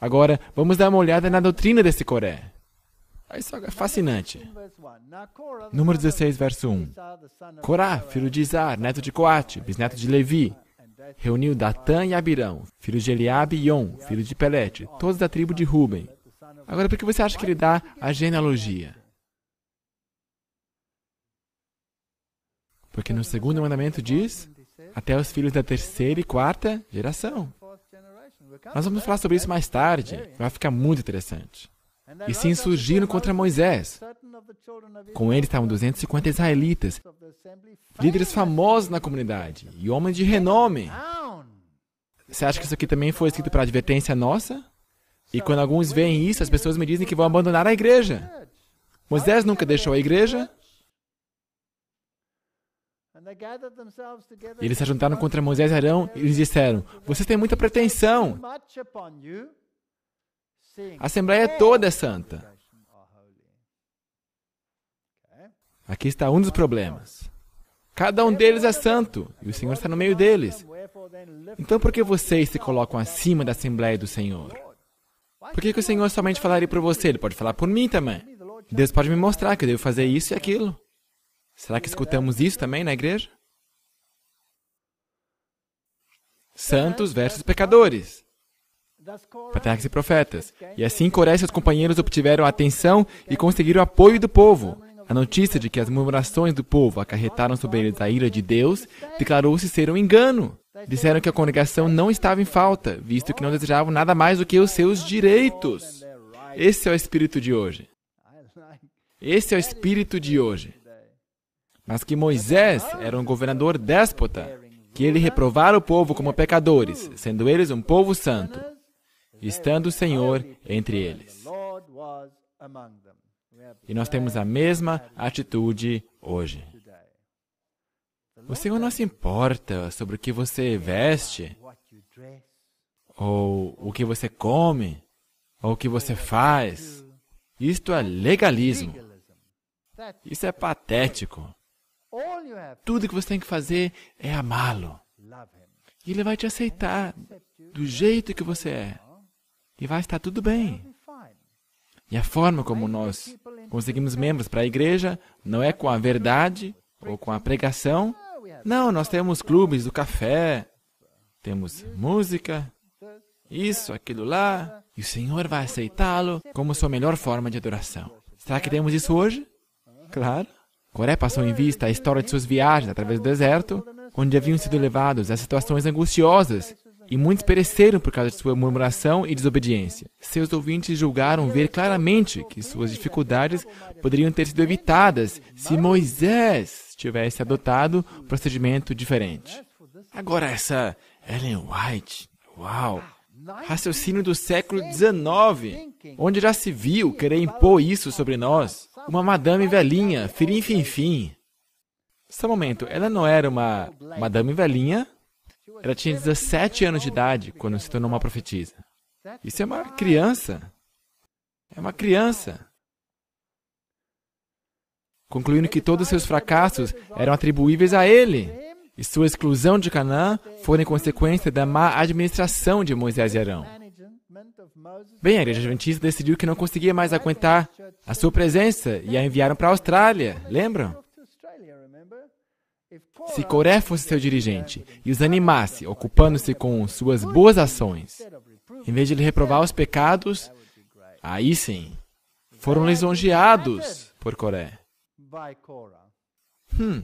Agora, vamos dar uma olhada na doutrina desse Coré. Isso é fascinante. Número 16, verso 1. Corá, filho de Izar, neto de Coate, bisneto de Levi, reuniu Datã e Abirão, filhos de Eliabe e Yon, filho de Pelete, todos da tribo de Ruben. Agora, por que você acha que ele dá a genealogia? Porque no segundo mandamento diz até os filhos da terceira e quarta geração. Nós vamos é, falar sobre isso é. mais tarde, é. vai ficar muito interessante. E se insurgiram contra Moisés. Com ele estavam 250 israelitas, líderes famosos na comunidade e homens de renome. Você acha que isso aqui também foi escrito para advertência nossa? E quando alguns veem isso, as pessoas me dizem que vão abandonar a igreja. Moisés nunca deixou a igreja, eles se juntaram contra Moisés e Arão e lhes disseram: Vocês têm muita pretensão. A Assembleia toda é santa. Aqui está um dos problemas. Cada um deles é santo e o Senhor está no meio deles. Então por que vocês se colocam acima da Assembleia do Senhor? Por que, que o Senhor somente falaria por você? Ele pode falar por mim também. Deus pode me mostrar que eu devo fazer isso e aquilo. Será que escutamos isso também na igreja? Santos versus pecadores. Patriarcas e profetas. E assim Coré e seus companheiros obtiveram a atenção e conseguiram o apoio do povo. A notícia de que as murmurações do povo acarretaram sobre eles a ira de Deus declarou-se ser um engano. Disseram que a congregação não estava em falta, visto que não desejavam nada mais do que os seus direitos. Esse é o espírito de hoje. Esse é o espírito de hoje mas que Moisés era um governador déspota, que ele reprovara o povo como pecadores, sendo eles um povo santo, estando o Senhor entre eles. E nós temos a mesma atitude hoje. O Senhor não se importa sobre o que você veste, ou o que você come, ou o que você faz. Isto é legalismo. Isso é patético. Tudo que você tem que fazer é amá-lo. E ele vai te aceitar do jeito que você é. E vai estar tudo bem. E a forma como nós conseguimos membros para a igreja não é com a verdade ou com a pregação. Não, nós temos clubes do café, temos música, isso, aquilo lá, e o Senhor vai aceitá-lo como sua melhor forma de adoração. Será que temos isso hoje? Claro. Coré passou em vista a história de suas viagens através do deserto, onde haviam sido levados a situações angustiosas e muitos pereceram por causa de sua murmuração e desobediência. Seus ouvintes julgaram ver claramente que suas dificuldades poderiam ter sido evitadas se Moisés tivesse adotado um procedimento diferente. Agora essa Ellen White, uau! raciocínio do século XIX, onde já se viu querer impor isso sobre nós. Uma madame velhinha, firim fim fim. Só um momento, ela não era uma madame velhinha? Ela tinha 17 anos de idade quando se tornou uma profetisa. Isso é uma criança. É uma criança. Concluindo que todos seus fracassos eram atribuíveis a ele e sua exclusão de Canaã foram consequência da má administração de Moisés e Arão. Bem, a igreja adventista decidiu que não conseguia mais aguentar a sua presença e a enviaram para a Austrália, lembram? Se Coré fosse seu dirigente e os animasse, ocupando-se com suas boas ações, em vez de lhe reprovar os pecados, aí sim, foram lisonjeados por Coré. Hum,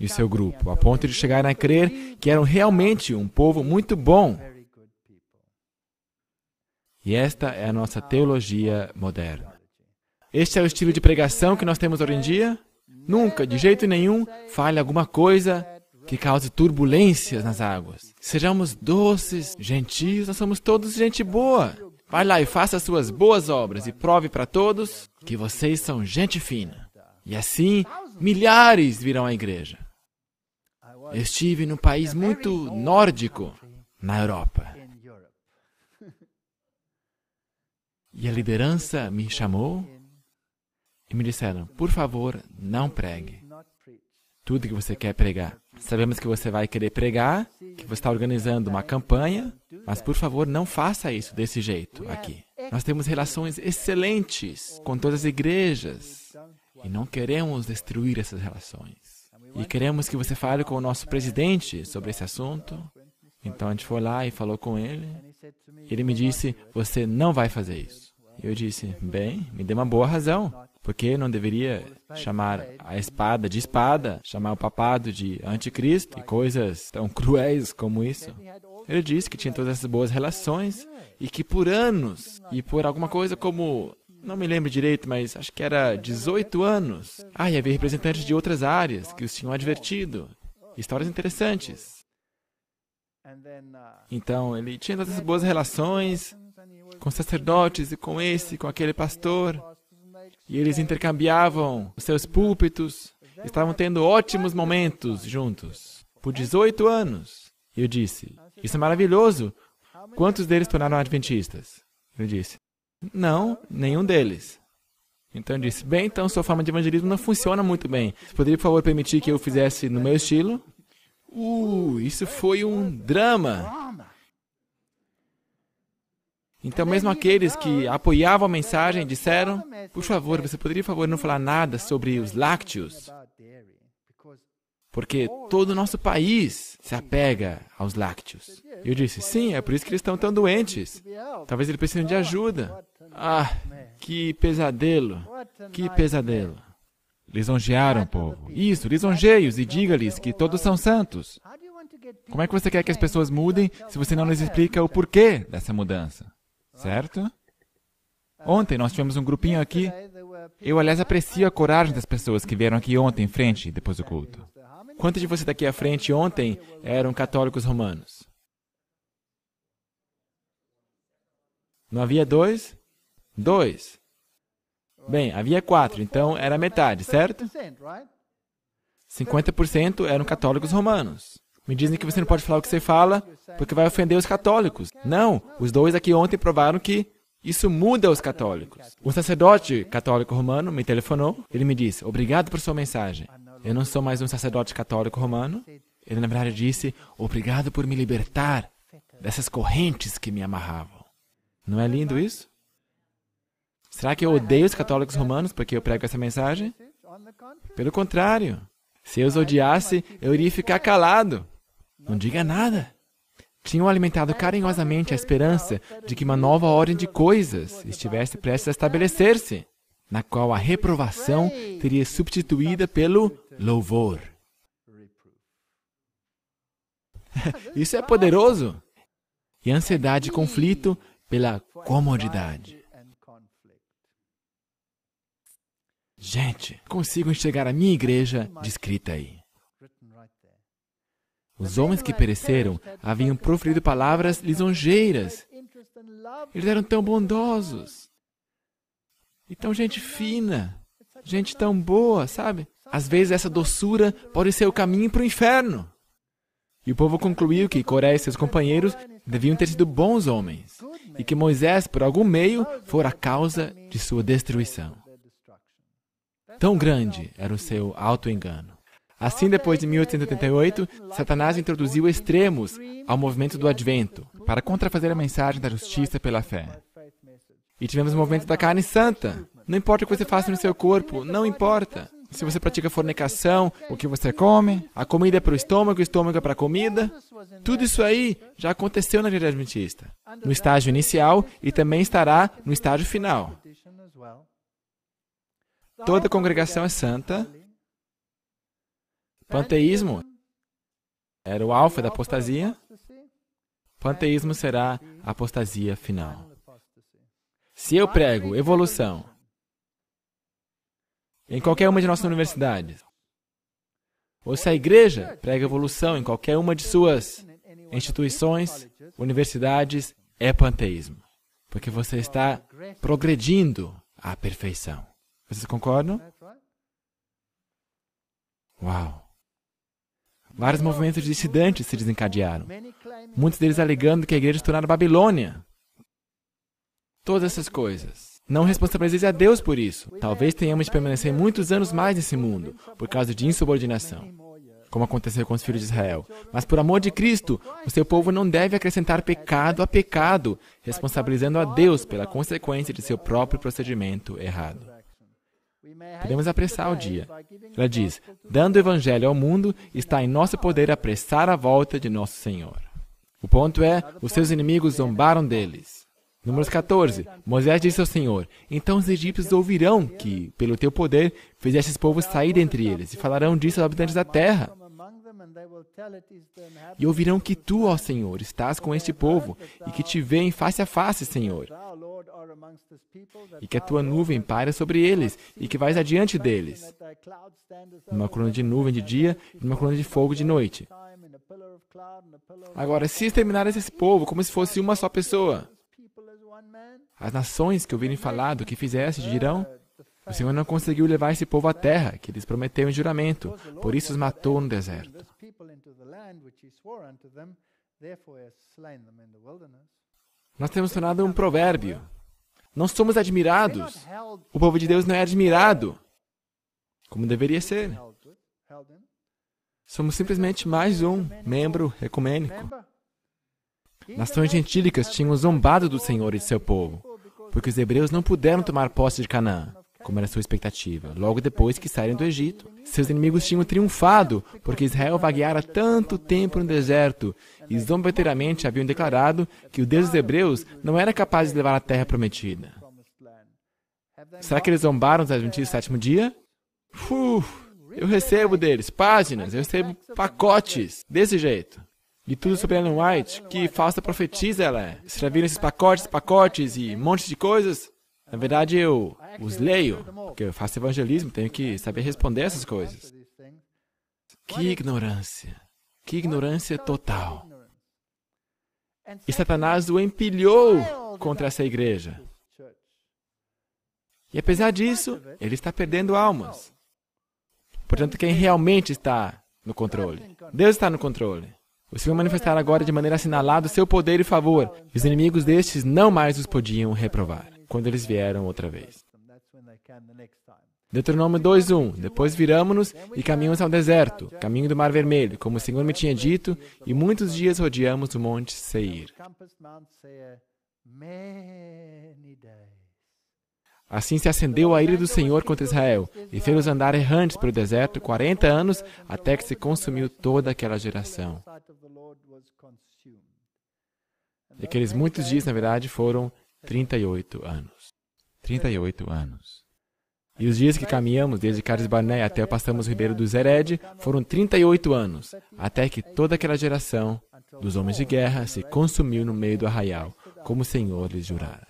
e seu grupo, a ponto de chegar a crer que eram realmente um povo muito bom. E esta é a nossa teologia moderna. Este é o estilo de pregação que nós temos hoje em dia? Nunca, de jeito nenhum, fale alguma coisa que cause turbulências nas águas. Sejamos doces, gentios, nós somos todos gente boa. Vai lá e faça suas boas obras e prove para todos que vocês são gente fina. E assim, milhares virão à igreja. Eu estive num país muito nórdico, na Europa. E a liderança me chamou e me disseram: por favor, não pregue. Tudo que você quer pregar. Sabemos que você vai querer pregar, que você está organizando uma campanha, mas por favor, não faça isso desse jeito aqui. Nós temos relações excelentes com todas as igrejas e não queremos destruir essas relações. E queremos que você fale com o nosso presidente sobre esse assunto. Então a gente foi lá e falou com ele. Ele me disse: Você não vai fazer isso. Eu disse: Bem, me dê uma boa razão. Porque não deveria chamar a espada de espada, chamar o papado de anticristo e coisas tão cruéis como isso? Ele disse que tinha todas essas boas relações e que por anos e por alguma coisa como não me lembro direito, mas acho que era 18 anos. Ah, e havia representantes de outras áreas que os tinham advertido. Histórias interessantes. Então, ele tinha todas essas boas relações com sacerdotes e com esse, com aquele pastor. E eles intercambiavam os seus púlpitos. Estavam tendo ótimos momentos juntos. Por 18 anos. E eu disse: Isso é maravilhoso. Quantos deles tornaram adventistas? Ele disse: não, nenhum deles. Então eu disse: Bem, então sua forma de evangelismo não funciona muito bem. Você poderia, por favor, permitir que eu fizesse no meu estilo? Uh, isso foi um drama. Então, mesmo aqueles que apoiavam a mensagem disseram: Por favor, você poderia, por favor, não falar nada sobre os lácteos? porque todo o nosso país se apega aos lácteos. Eu disse, sim, é por isso que eles estão tão doentes. Talvez eles precisem de ajuda. Ah, que pesadelo, que pesadelo. Lisonjearam o povo. Isso, lisonjeios e diga-lhes que todos são santos. Como é que você quer que as pessoas mudem se você não lhes explica o porquê dessa mudança? Certo? Ontem nós tivemos um grupinho aqui. Eu, aliás, aprecio a coragem das pessoas que vieram aqui ontem em frente, depois do culto. Quantos de vocês daqui à frente ontem eram católicos romanos? Não havia dois? Dois. Bem, havia quatro, então era metade, certo? 50% eram católicos romanos. Me dizem que você não pode falar o que você fala, porque vai ofender os católicos. Não, os dois aqui ontem provaram que isso muda os católicos. Um sacerdote católico romano me telefonou, ele me disse: Obrigado por sua mensagem. Eu não sou mais um sacerdote católico romano. Ele, na verdade, disse: Obrigado por me libertar dessas correntes que me amarravam. Não é lindo isso? Será que eu odeio os católicos romanos porque eu prego essa mensagem? Pelo contrário, se eu os odiasse, eu iria ficar calado. Não diga nada. Tinham alimentado carinhosamente a esperança de que uma nova ordem de coisas estivesse prestes a estabelecer-se na qual a reprovação teria substituída pelo louvor. Isso é poderoso! E ansiedade e conflito pela comodidade. Gente, consigo enxergar a minha igreja descrita aí. Os homens que pereceram haviam proferido palavras lisonjeiras. Eles eram tão bondosos. Então, gente fina, gente tão boa, sabe? Às vezes essa doçura pode ser o caminho para o inferno. E o povo concluiu que Coré e seus companheiros deviam ter sido bons homens, e que Moisés, por algum meio, fora a causa de sua destruição. Tão grande era o seu auto-engano. Assim, depois de 1888, Satanás introduziu extremos ao movimento do advento para contrafazer a mensagem da justiça pela fé. E tivemos o movimento da carne santa. Não importa o que você faça no seu corpo, não importa. Se você pratica fornicação, o que você come, a comida é para o estômago, o estômago é para a comida, tudo isso aí já aconteceu na igreja adventista, no estágio inicial e também estará no estágio final. Toda congregação é santa. Panteísmo era o alfa da apostasia. Panteísmo será a apostasia final. Se eu prego evolução em qualquer uma de nossas universidades, ou se a igreja prega evolução em qualquer uma de suas instituições, universidades, é panteísmo. Porque você está progredindo à perfeição. Vocês concordam? Uau! Vários movimentos dissidentes se desencadearam. Muitos deles alegando que a igreja se tornara Babilônia, todas essas coisas. Não responsabilize a Deus por isso. Talvez tenhamos de permanecer muitos anos mais nesse mundo, por causa de insubordinação, como aconteceu com os filhos de Israel. Mas, por amor de Cristo, o seu povo não deve acrescentar pecado a pecado, responsabilizando a Deus pela consequência de seu próprio procedimento errado. Podemos apressar o dia. Ela diz: dando o evangelho ao mundo, está em nosso poder apressar a volta de nosso Senhor. O ponto é: os seus inimigos zombaram deles. Números 14. Moisés disse ao Senhor: Então os egípcios ouvirão que, pelo teu poder, fizeste povos sair dentre eles, e falarão disso aos habitantes da terra. E ouvirão que tu, ó Senhor, estás com este povo, e que te veem face a face, Senhor. E que a tua nuvem paira sobre eles, e que vais adiante deles. Numa coluna de nuvem de dia, e numa coluna de fogo de noite. Agora, se exterminar esse povo como se fosse uma só pessoa, as nações que ouvirem falar do que fizesse dirão: O Senhor não conseguiu levar esse povo à terra que lhes prometeu em juramento, por isso os matou no deserto. Nós temos tornado um provérbio. Não somos admirados. O povo de Deus não é admirado como deveria ser. Somos simplesmente mais um membro ecumênico. Nações gentílicas tinham zombado do Senhor e de seu povo porque os hebreus não puderam tomar posse de Canaã, como era sua expectativa, logo depois que saíram do Egito. Seus inimigos tinham triunfado, porque Israel vagueara tanto tempo no deserto, e zombeteiramente haviam declarado que o Deus dos hebreus não era capaz de levar a terra prometida. Será que eles zombaram dos Adventistas do sétimo dia? Uf, eu recebo deles páginas, eu recebo pacotes, desse jeito. E tudo sobre Ellen White, que falsa profetisa ela é. Vocês já viram esses pacotes, pacotes e um monte de coisas? Na verdade, eu os leio, porque eu faço evangelismo, tenho que saber responder essas coisas. Que ignorância! Que ignorância total! E Satanás o empilhou contra essa igreja. E apesar disso, ele está perdendo almas. Portanto, quem realmente está no controle? Deus está no controle. O Senhor manifestará agora de maneira assinalada o seu poder e favor, e os inimigos destes não mais os podiam reprovar, quando eles vieram outra vez. Deuteronômio 2.1 Depois viramos-nos e caminhamos ao deserto, caminho do Mar Vermelho, como o Senhor me tinha dito, e muitos dias rodeamos o Monte Seir. Assim se acendeu a ira do Senhor contra Israel, e fez-os andar errantes pelo deserto quarenta anos, até que se consumiu toda aquela geração. E aqueles muitos dias, na verdade, foram 38 anos. 38 anos. E os dias que caminhamos desde Cades Barnea até passamos o ribeiro do Zered foram 38 anos, até que toda aquela geração dos homens de guerra se consumiu no meio do arraial, como o Senhor lhes jurara.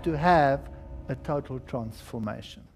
have to have a total transformation.